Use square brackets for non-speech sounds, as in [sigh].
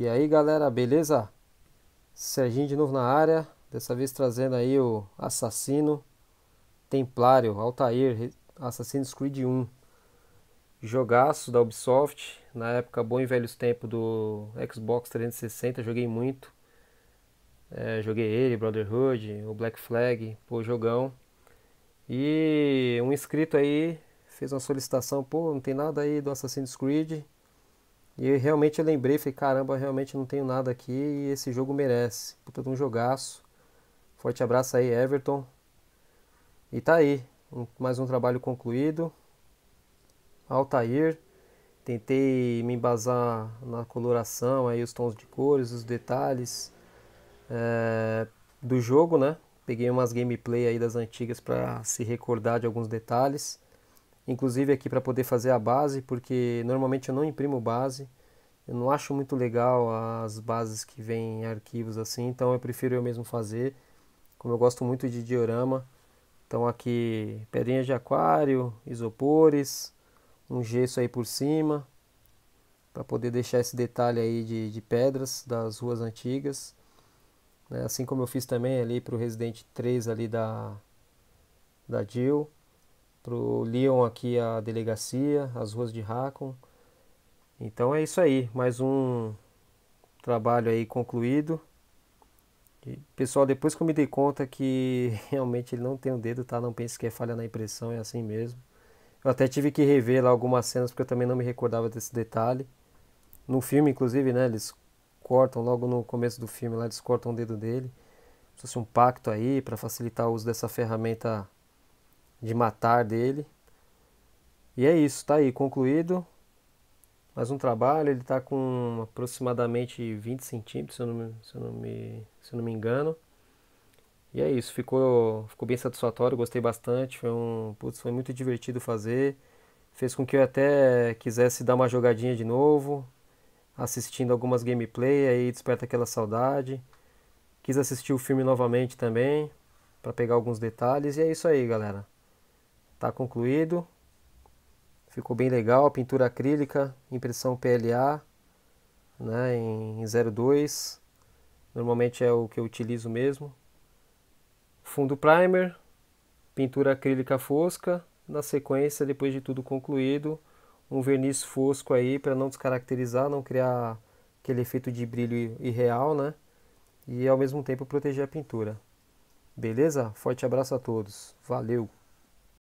E aí galera, beleza? Serginho de novo na área, dessa vez trazendo aí o Assassino Templário, Altair, Assassin's Creed 1. Jogaço da Ubisoft, na época bom e velhos tempos do Xbox 360, joguei muito. É, joguei ele, Brotherhood, o Black Flag, pô, jogão. E um inscrito aí fez uma solicitação, pô, não tem nada aí do Assassin's Creed. E realmente eu lembrei, falei, caramba, realmente não tenho nada aqui e esse jogo merece. Puta de um jogaço. Forte abraço aí, Everton. E tá aí, um, mais um trabalho concluído. Altair, tentei me embasar na coloração, aí os tons de cores, os detalhes é, do jogo, né? Peguei umas gameplay aí das antigas para se recordar de alguns detalhes inclusive aqui para poder fazer a base, porque normalmente eu não imprimo base, eu não acho muito legal as bases que vêm em arquivos assim, então eu prefiro eu mesmo fazer, como eu gosto muito de diorama, então aqui pedrinhas de aquário, isopores, um gesso aí por cima, para poder deixar esse detalhe aí de, de pedras das ruas antigas, né, assim como eu fiz também ali para o Resident 3 ali da, da Jill, pro Leon aqui a delegacia, as ruas de Racon. Então é isso aí, mais um trabalho aí concluído. E, pessoal, depois que eu me dei conta que [laughs] realmente ele não tem um dedo, tá? Não pense que é falha na impressão, é assim mesmo. Eu até tive que rever lá algumas cenas porque eu também não me recordava desse detalhe. No filme, inclusive, né, eles cortam logo no começo do filme lá, eles cortam o dedo dele. fosse um pacto aí para facilitar o uso dessa ferramenta de matar dele. E é isso, tá aí, concluído. Mais um trabalho, ele está com aproximadamente 20 centímetros, se eu, não, se eu não, me, se eu não me engano. E é isso, ficou, ficou bem satisfatório, gostei bastante, foi, um, putz, foi muito divertido fazer. Fez com que eu até quisesse dar uma jogadinha de novo, assistindo algumas gameplay, aí desperta aquela saudade. Quis assistir o filme novamente também, para pegar alguns detalhes. E é isso aí, galera. Está concluído. Ficou bem legal, pintura acrílica, impressão PLA né, em 02. Normalmente é o que eu utilizo mesmo. Fundo primer, pintura acrílica fosca. Na sequência, depois de tudo concluído, um verniz fosco aí para não descaracterizar, não criar aquele efeito de brilho irreal, né? E ao mesmo tempo proteger a pintura. Beleza? Forte abraço a todos. Valeu!